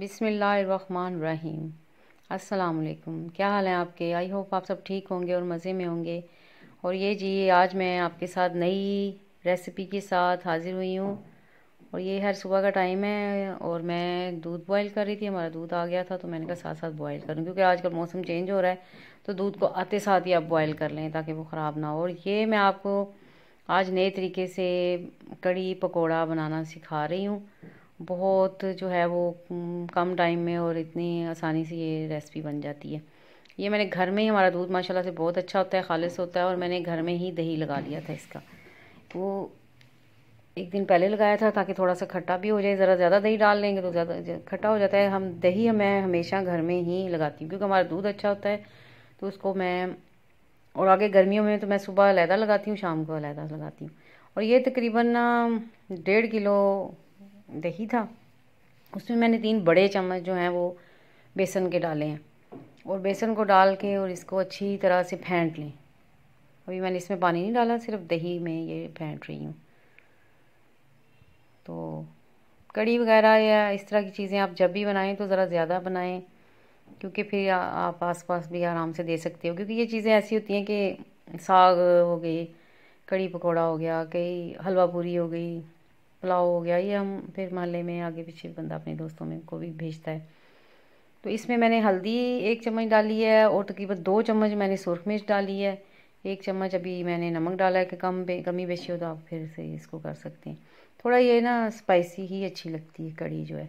बिसमीम अस्सलाम वालेकुम क्या हाल है आपके आई होप आप सब ठीक होंगे और मज़े में होंगे और ये जी आज मैं आपके साथ नई रेसिपी के साथ हाज़िर हुई हूँ और ये हर सुबह का टाइम है और मैं दूध बॉईल कर रही थी हमारा दूध आ गया था तो मैंने कहा साथ साथ बॉईल करूँ क्योंकि आजकल मौसम चेंज हो रहा है तो दूध को आते साथ ही आप बॉयल कर लें ताकि वो ख़राब ना हो और ये मैं आपको आज नए तरीके से कड़ी पकौड़ा बनाना सिखा रही हूँ बहुत जो है वो कम टाइम में और इतनी आसानी से ये रेसिपी बन जाती है ये मैंने घर में ही हमारा दूध माशाल्लाह से बहुत अच्छा होता है खालिश होता है और मैंने घर में ही दही लगा लिया था इसका वो एक दिन पहले लगाया था ताकि थोड़ा सा खट्टा भी हो जाए ज़रा ज़्यादा दही डाल लेंगे तो ज़्यादा खट्टा हो जाता है हम दही मैं हमेशा घर में ही लगाती हूँ क्योंकि हमारा दूध अच्छा होता है तो उसको मैं और आगे गर्मियों में तो मैं सुबह अलहदा लगाती हूँ शाम को अलहदा लगाती हूँ और ये तकरीबन डेढ़ किलो दही था उसमें मैंने तीन बड़े चम्मच जो हैं वो बेसन के डाले हैं और बेसन को डाल के और इसको अच्छी तरह से फेंट लें अभी मैंने इसमें पानी नहीं डाला सिर्फ दही में ये फेंट रही हूँ तो कड़ी वगैरह या इस तरह की चीज़ें आप जब भी बनाएं तो ज़रा ज़्यादा बनाएं क्योंकि फिर आप आस पास भी आराम से दे सकते हो क्योंकि ये चीज़ें ऐसी होती हैं कि साग हो गई कड़ी पकौड़ा हो गया कई हलवा पूरी हो गई पुलाव हो गया ये हम फिर महल्ले में आगे पीछे बंदा अपने दोस्तों में को भी भेजता है तो इसमें मैंने हल्दी एक चम्मच डाली है और तकरीबन दो चम्मच मैंने सुरख मिर्च डाली है एक चम्मच अभी मैंने नमक डाला है कि कम बे कमी बेची हो तो आप फिर से इसको कर सकते हैं थोड़ा ये ना स्पाइसी ही अच्छी लगती है कड़ी जो है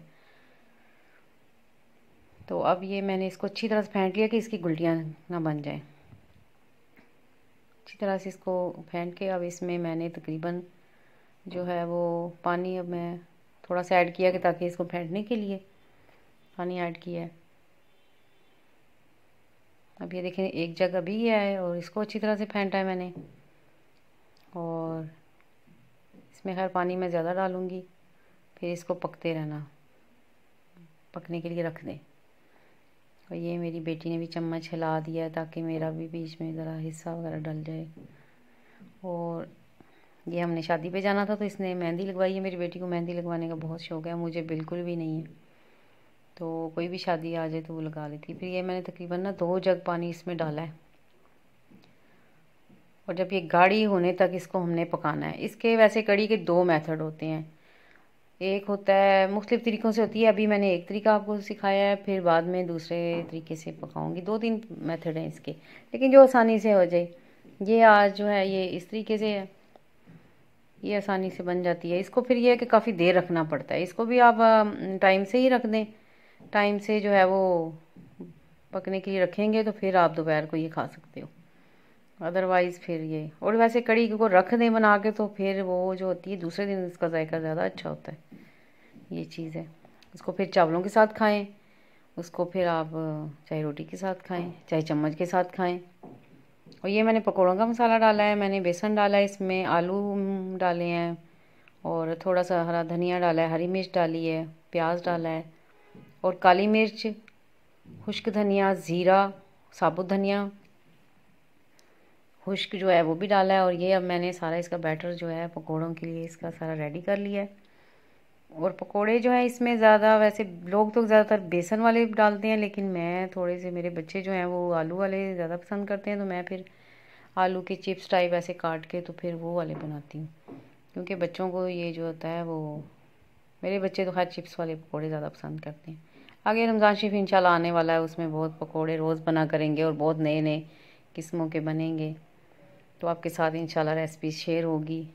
तो अब ये मैंने इसको अच्छी तरह से फेंट लिया कि इसकी गुल्टियाँ ना बन जाएं अच्छी तरह से इसको फेंट के अब इसमें मैंने तकरीबन जो है वो पानी अब मैं थोड़ा सा ऐड किया कि ताकि इसको फेंटने के लिए पानी ऐड किया है अब ये देखें एक जगह भी गया है और इसको अच्छी तरह से फेंटा है मैंने और इसमें खैर पानी मैं ज़्यादा डालूँगी फिर इसको पकते रहना पकने के लिए रख दें और ये मेरी बेटी ने भी चम्मच हिला दिया है ताकि मेरा भी बीच में ज़रा हिस्सा वगैरह डल जाए और ये हमने शादी पे जाना था तो इसने मेहंदी लगवाई है मेरी बेटी को मेहंदी लगवाने का बहुत शौक है मुझे बिल्कुल भी नहीं है तो कोई भी शादी आ जाए तो वो लगा लेती फिर ये मैंने तकरीबन ना दो जग पानी इसमें डाला है और जब ये गाढ़ी होने तक इसको हमने पकाना है इसके वैसे कड़ी के दो मेथड होते हैं एक होता है मुख्तलिफ तरीक़ों से होती है अभी मैंने एक तरीका आपको सिखाया है फिर बाद में दूसरे तरीके से पकाऊंगी दो तीन मेथड हैं इसके लेकिन जो आसानी से हो जाए ये आज जो है ये इस तरीके से है ये आसानी से बन जाती है इसको फिर ये है कि काफ़ी देर रखना पड़ता है इसको भी आप टाइम से ही रख दें टाइम से जो है वो पकने के लिए रखेंगे तो फिर आप दोपहर को ये खा सकते हो अदरवाइज़ फिर ये और वैसे कड़ी को रख दें बना के तो फिर वो जो होती है दूसरे दिन इसका जायका ज़्यादा अच्छा होता है ये चीज़ है उसको फिर चावलों के साथ खाएँ उसको फिर आप चाहे रोटी के साथ खाएँ चाहे चम्मच के साथ खाएँ और ये मैंने पकौड़ों का मसाला डाला है मैंने बेसन डाला है इसमें आलू डाले हैं और थोड़ा सा हरा धनिया डाला है हरी मिर्च डाली है प्याज डाला है और काली मिर्च खुश्क धनिया ज़ीरा साबुत धनिया खुश्क जो है वो भी डाला है और ये अब मैंने सारा इसका बैटर जो है पकौड़ों के लिए इसका सारा रेडी कर लिया है और पकोड़े जो हैं इसमें ज़्यादा वैसे लोग तो ज़्यादातर बेसन वाले डालते हैं लेकिन मैं थोड़े से मेरे बच्चे जो हैं वो आलू वाले ज़्यादा पसंद करते हैं तो मैं फिर आलू के चिप्स टाइप ऐसे काट के तो फिर वो वाले बनाती हूँ क्योंकि बच्चों को ये जो होता है वो मेरे बच्चे तो खैर चिप्स वाले पकौड़े ज़्यादा पसंद करते हैं आगे रमज़ान शरीफ इन आने वाला है उसमें बहुत पकौड़े रोज़ बना करेंगे और बहुत नए नए किस्मों के बनेंगे तो आपके साथ इन रेसिपी शेयर होगी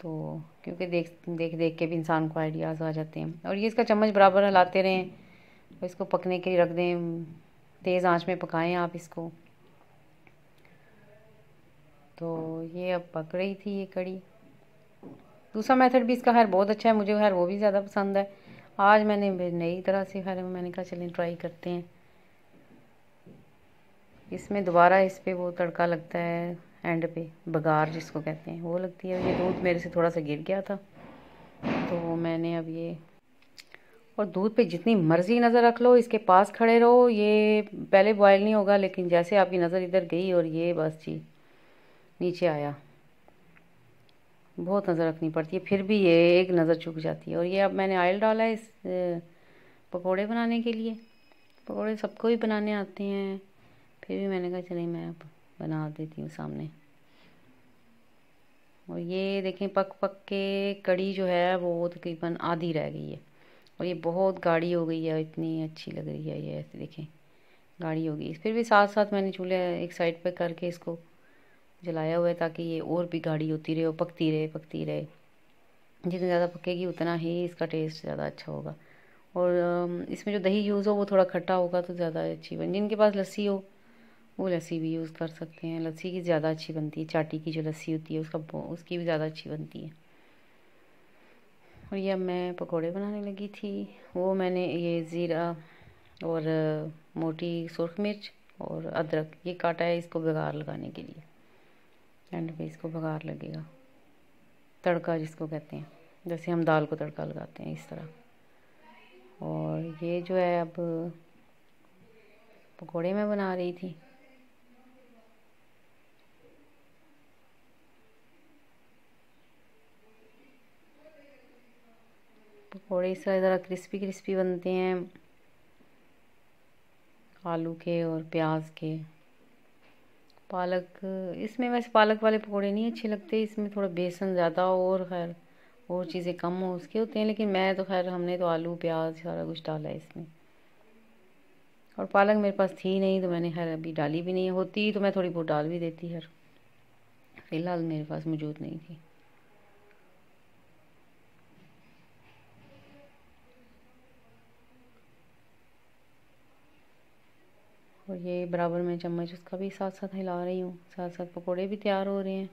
तो क्योंकि देख देख देख के भी इंसान को आइडियाज़ आ जाते हैं और ये इसका चम्मच बराबर हिलाते रहें और इसको पकने के लिए रख दें तेज़ आंच में पकाएं आप इसको तो ये अब पक रही थी ये कड़ी दूसरा मेथड भी इसका खैर बहुत अच्छा है मुझे खैर वो भी ज़्यादा पसंद है आज मैंने नई तरह से खैर मैंने कहा चलें ट्राई करते हैं इसमें दोबारा इस पर वो तड़का लगता है एंड पे बघार जिसको कहते हैं वो लगती है ये दूध मेरे से थोड़ा सा गिर गया था तो मैंने अब ये और दूध पे जितनी मर्ज़ी नज़र रख लो इसके पास खड़े रहो ये पहले बॉयल नहीं होगा लेकिन जैसे आपकी नज़र इधर गई और ये बस जी नीचे आया बहुत नज़र रखनी पड़ती है फिर भी ये एक नज़र चुक जाती है और ये अब मैंने ऑयल डाला है इस पकौड़े बनाने के लिए पकौड़े सबको ही बनाने आते हैं फिर भी मैंने कहा चले मैं अब बना देती हूँ सामने और ये देखें पक पक के कड़ी जो है वो तकरीबन आधी रह गई है और ये बहुत गाढ़ी हो गई है इतनी अच्छी लग रही है ये ऐसे देखें गाढ़ी हो गई फिर भी साथ साथ मैंने चूल्हे एक साइड पर करके इसको जलाया हुआ है ताकि ये और भी गाढ़ी होती रहे और पकती रहे पकती रहे जितनी ज़्यादा पकेगी उतना ही इसका टेस्ट ज़्यादा अच्छा होगा और इसमें जो दही यूज़ हो वो थोड़ा खट्टा होगा तो ज़्यादा अच्छी बन जिनके पास लस्सी हो वो लस्सी भी यूज़ कर सकते हैं लस्सी की ज़्यादा अच्छी बनती है चाटी की जो लस्सी होती है उसका उसकी भी ज़्यादा अच्छी बनती है और ये मैं पकोड़े बनाने लगी थी वो मैंने ये ज़ीरा और मोटी सुरख मिर्च और अदरक ये काटा है इसको बघार लगाने के लिए एंड पे इसको बघार लगेगा तड़का जिसको कहते हैं जैसे हम दाल को तड़का लगाते हैं इस तरह और ये जो है अब पकोड़े मैं बना रही थी पकौड़े इस तरह ज़रा क्रिस्पी क्रिस्पी बनते हैं आलू के और प्याज के पालक इसमें वैसे पालक वाले पकौड़े नहीं अच्छे लगते इसमें थोड़ा बेसन ज़्यादा और खैर और चीज़ें कम हो उसके होते हैं लेकिन मैं तो खैर हमने तो आलू प्याज सारा कुछ डाला है इसमें और पालक मेरे पास थी नहीं तो मैंने खैर अभी डाली भी नहीं होती तो मैं थोड़ी बहुत डाल भी देती हर फ़िलहाल मेरे पास मौजूद नहीं थी और ये बराबर में चम्मच उसका भी साथ साथ हिला रही हूँ साथ साथ पकोड़े भी तैयार हो रहे हैं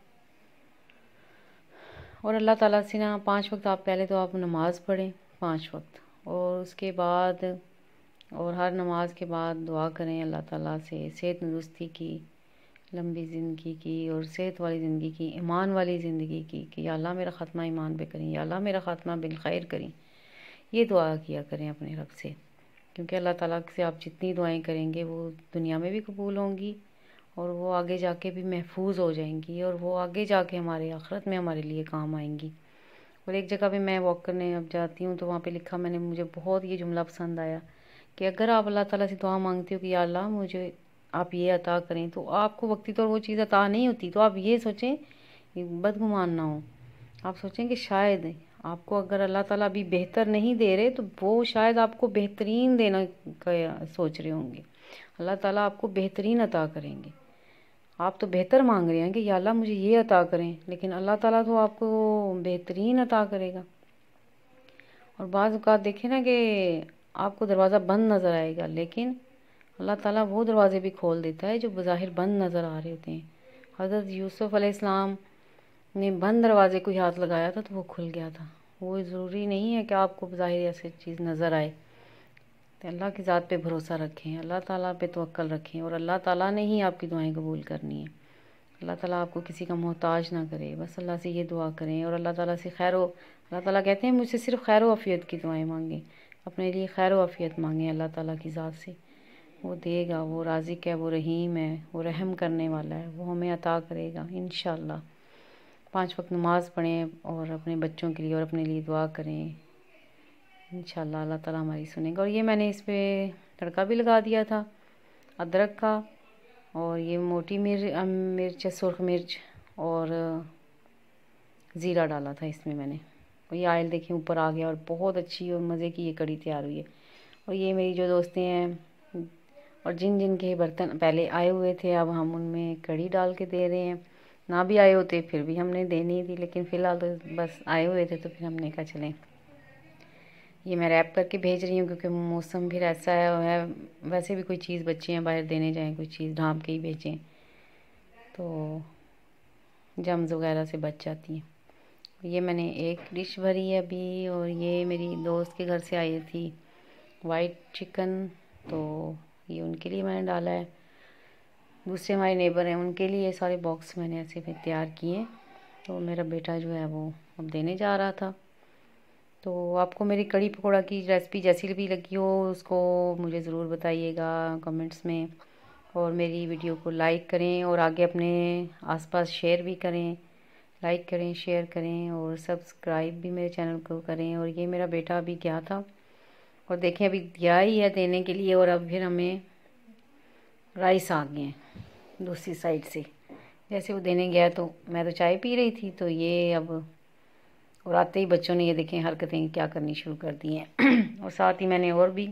और अल्लाह ताला से ना पांच वक्त आप पहले तो आप नमाज़ पढ़ें पांच वक्त और उसके बाद और हर नमाज के बाद दुआ करें अल्लाह ताला से सेहत दुरुस्ती की लंबी ज़िंदगी की और सेहत वाली ज़िंदगी की ईमान वाली ज़िंदगी की कि या अल्लाह मेरा ख़ात्मा ईमान पे करें या अल्लाह मेरा ख़ात्मा बिल खैर करें ये दुआ किया करें अपने रब से क्योंकि अल्लाह ताला से आप जितनी दुआएं करेंगे वो दुनिया में भी कबूल होंगी और वो आगे जाके भी महफूज हो जाएंगी और वो आगे जाके हमारे आखरत में हमारे लिए काम आएंगी और एक जगह पे मैं वॉक करने अब जाती हूँ तो वहाँ पे लिखा मैंने मुझे बहुत ये जुमला पसंद आया कि अगर आप अल्लाह ताला से दुआ मांगते हो कि या अल्लाह मुझे आप ये अता करें तो आपको वक्ती तौर वो चीज़ अता नहीं होती तो आप ये सोचें बदगुमान ना हो आप सोचें कि शायद आपको अगर अल्लाह ताला अभी बेहतर नहीं दे रहे तो वो शायद आपको बेहतरीन देना का सोच रहे होंगे अल्लाह ताला आपको बेहतरीन अता करेंगे आप तो बेहतर मांग रहे हैं कि या अल्लाह मुझे ये अता करें लेकिन अल्लाह ताला तो आपको बेहतरीन अता करेगा और बाज़ अवत देखें ना कि आपको दरवाज़ा बंद नज़र आएगा लेकिन अल्लाह ताला वो दरवाज़े भी खोल देता है जो बज़ाहिर बंद नज़र आ रहे होते हैं हज़रत यूसुफ़ अलैहिस्सलाम ने बंद दरवाजे को ही हाथ लगाया था तो वो खुल गया था वो ज़रूरी नहीं है कि आपको ज़ाहिर ऐसी चीज़ नज़र आए तो अल्लाह की ज़ात पे भरोसा रखें अल्लाह ताला पे तोल रखें और अल्लाह ताला ने ही आपकी दुआएं कबूल करनी है अल्लाह ताला आपको किसी का मोहताज ना करे बस अल्लाह से ये दुआ करें और अल्लाह ताला से खैर अल्लाह ताला कहते हैं मुझसे सिर्फ खैर वफ़ीत की दुआएँ मांगें अपने लिए खैर वफ़ीत मांगें अल्लाह ताला की ज़ात से वो देगा वो राजिक है वो रहीम है वो रहम करने वाला है वो हमें अता करेगा इन पांच वक्त नमाज़ पढ़ें और अपने बच्चों के लिए और अपने लिए दुआ करें इन अल्लाह ताला हमारी सुनेगा और ये मैंने इस पर तड़का भी लगा दिया था अदरक का और ये मोटी मिर्च मिर्च सुरख मिर्च और ज़ीरा डाला था इसमें मैंने और ये आयल देखें ऊपर आ गया और बहुत अच्छी और मज़े की ये कड़ी तैयार हुई है और ये मेरी जो दोस्तें हैं और जिन जिन के बर्तन पहले आए हुए थे अब हम उनमें कड़ी डाल के दे रहे हैं ना भी आए होते फिर भी हमने देनी थी लेकिन फ़िलहाल तो बस आए हुए थे तो फिर हमने कहा चलें ये मैं रैप करके भेज रही हूँ क्योंकि मौसम फिर ऐसा है, है वैसे भी कोई चीज़ बच्चे हैं बाहर देने जाएँ कोई चीज़ ढाँप के ही भेजें तो जम्स वगैरह से बच जाती हैं ये मैंने एक डिश भरी है अभी और ये मेरी दोस्त के घर से आई थी वाइट चिकन तो ये उनके लिए मैंने डाला है दूसरे हमारे नेबर हैं उनके लिए ये सारे बॉक्स मैंने ऐसे फिर तैयार किए तो मेरा बेटा जो है वो अब देने जा रहा था तो आपको मेरी कड़ी पकौड़ा की रेसिपी जैसी भी लगी हो उसको मुझे ज़रूर बताइएगा कमेंट्स में और मेरी वीडियो को लाइक करें और आगे अपने आसपास शेयर भी करें लाइक करें शेयर करें और सब्सक्राइब भी मेरे चैनल को करें और ये मेरा बेटा अभी गया था और देखें अभी गया ही है देने के लिए और अब फिर हमें राइस आ गए हैं दूसरी साइड से जैसे वो देने गया तो मैं तो चाय पी रही थी तो ये अब और आते ही बच्चों ने ये देखें हरकतें क्या करनी शुरू कर दी हैं और साथ ही मैंने और भी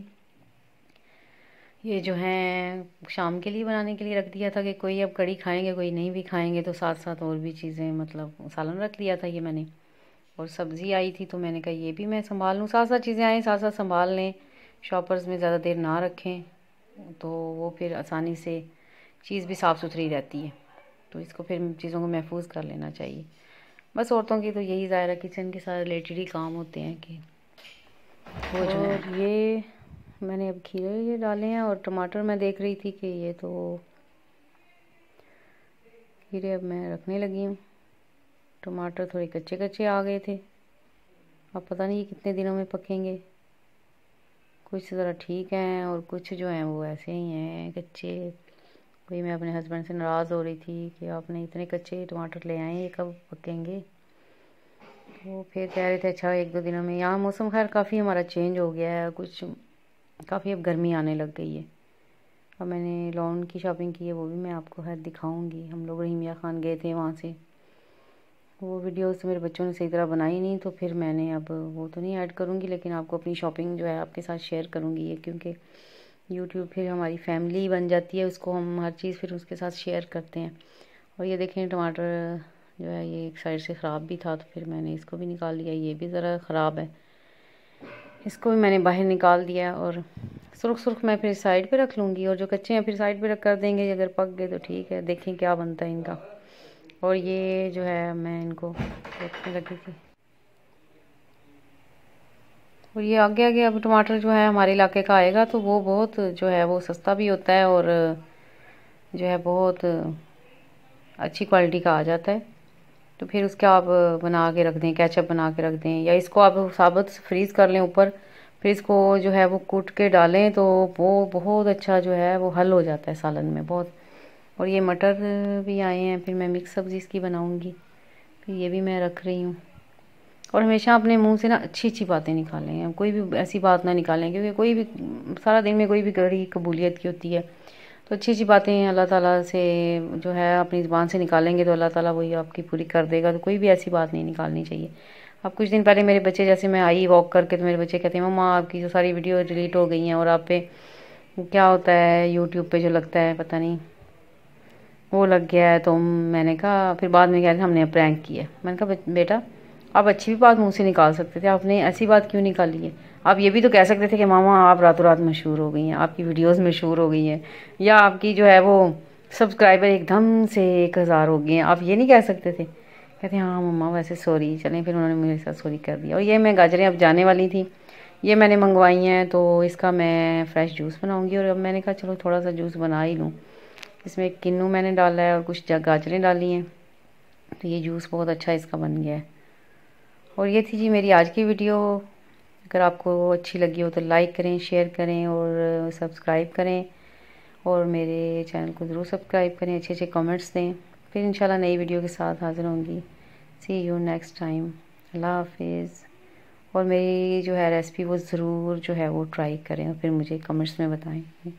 ये जो हैं शाम के लिए बनाने के लिए रख दिया था कि कोई अब कड़ी खाएंगे कोई नहीं भी खाएंगे तो साथ साथ और भी चीज़ें मतलब सालन रख लिया था ये मैंने और सब्ज़ी आई थी तो मैंने कहा ये भी मैं संभाल लूँ साथ साथ चीज़ें आएँ साथ साथ संभाल लें शॉपर्स में ज़्यादा देर ना रखें तो वो फिर आसानी से चीज़ भी साफ़ सुथरी रहती है तो इसको फिर चीज़ों को महफूज कर लेना चाहिए बस औरतों की तो यही ज़ाहिर है किचन के साथ रिलेटेड ही काम होते हैं कि जो और ये मैंने अब खीरे ये डाले हैं और टमाटर मैं देख रही थी कि ये तो खीरे अब मैं रखने लगी हूँ टमाटर थोड़े कच्चे कच्चे आ गए थे अब पता नहीं ये कितने दिनों में पकेंगे कुछ ज़रा ठीक हैं और कुछ जो हैं वो ऐसे ही हैं कच्चे कोई मैं अपने हस्बैंड से नाराज़ हो रही थी कि आपने इतने कच्चे टमाटर ले आए ये कब पकेंगे वो फिर कह रहे थे अच्छा एक दो दिनों में यहाँ मौसम खैर काफ़ी हमारा चेंज हो गया है कुछ काफ़ी अब गर्मी आने लग गई है अब मैंने लॉन की शॉपिंग की है वो भी मैं आपको खैर दिखाऊंगी हम लोग रहीमिया ख़ान गए थे वहाँ से वो वीडियोस मेरे बच्चों ने सही तरह बनाई नहीं तो फिर मैंने अब वो तो नहीं ऐड करूँगी लेकिन आपको अपनी शॉपिंग जो है आपके साथ शेयर करूँगी ये क्योंकि यूट्यूब फिर हमारी फैमिली बन जाती है उसको हम हर चीज़ फिर उसके साथ शेयर करते हैं और ये देखें टमाटर जो है ये एक साइड से ख़राब भी था तो फिर मैंने इसको भी निकाल लिया ये भी ज़रा ख़राब है इसको भी मैंने बाहर निकाल दिया और सुरख सुरख मैं फिर साइड पे रख लूँगी और जो कच्चे हैं फिर साइड पे रख कर देंगे अगर पक गए तो ठीक है देखें क्या बनता है इनका और ये जो है मैं इनको रखने लगी थी और ये आगे आगे अब टमाटर जो है हमारे इलाके का आएगा तो वो बहुत जो है वो सस्ता भी होता है और जो है बहुत अच्छी क्वालिटी का आ जाता है तो फिर उसके आप बना के रख दें कैचअप बना के रख दें या इसको आप साबुत फ्रीज़ कर लें ऊपर फिर इसको जो है वो कूट के डालें तो वो बहुत अच्छा जो है वो हल हो जाता है सालन में बहुत और ये मटर भी आए हैं फिर मैं मिक्स सब्ज़ी इसकी बनाऊँगी फिर ये भी मैं रख रही हूँ और हमेशा अपने मुंह से ना अच्छी अच्छी बातें निकालें कोई भी ऐसी बात ना निकालें क्योंकि कोई भी सारा दिन में कोई भी गड़ी कबूलियत की होती है तो अच्छी अच्छी बातें अल्लाह ताला से जो है अपनी ज़बान से निकालेंगे तो अल्लाह ताला वही आपकी पूरी कर देगा तो कोई भी ऐसी बात नहीं निकालनी चाहिए अब कुछ दिन पहले मेरे बच्चे जैसे मैं आई वॉक करके तो मेरे बच्चे कहते हैं मम्मा आपकी जो सारी वीडियो डिलीट हो गई हैं और आप पे क्या होता है यूट्यूब पर जो लगता है पता नहीं वो लग गया है तो मैंने कहा फिर बाद में कह रहे हमने प्रैंक किया मैंने कहा बेटा आप अच्छी भी बात मुँह से निकाल सकते थे आपने ऐसी बात क्यों निकाली है आप ये भी तो कह सकते थे कि मामा आप रातों रात मशहूर हो गई हैं आपकी वीडियोस मशहूर हो गई हैं या आपकी जो है वो सब्सक्राइबर एकदम से एक हज़ार हो गए हैं आप ये नहीं कह सकते थे कहते हैं हाँ मम्मा वैसे सॉरी चलें फिर उन्होंने मेरे साथ सॉरी कर दिया और ये मैं गाजरें अब जाने वाली थी ये मैंने मंगवाई हैं तो इसका मैं फ्रेश जूस बनाऊँगी और अब मैंने कहा चलो थोड़ा सा जूस बना ही लूँ इसमें किन्नू मैंने डाला है और कुछ गाजरें डाली हैं तो ये जूस बहुत अच्छा इसका बन गया है और ये थी जी मेरी आज की वीडियो अगर आपको अच्छी लगी हो तो लाइक करें शेयर करें और सब्सक्राइब करें और मेरे चैनल को ज़रूर सब्सक्राइब करें अच्छे अच्छे कमेंट्स दें फिर इंशाल्लाह नई वीडियो के साथ हाज़िर होंगी सी यू नेक्स्ट टाइम अल्लाह हाफिज़ और मेरी जो है रेसिपी वो ज़रूर जो है वो ट्राई करें और फिर मुझे कमेंट्स में बताएँ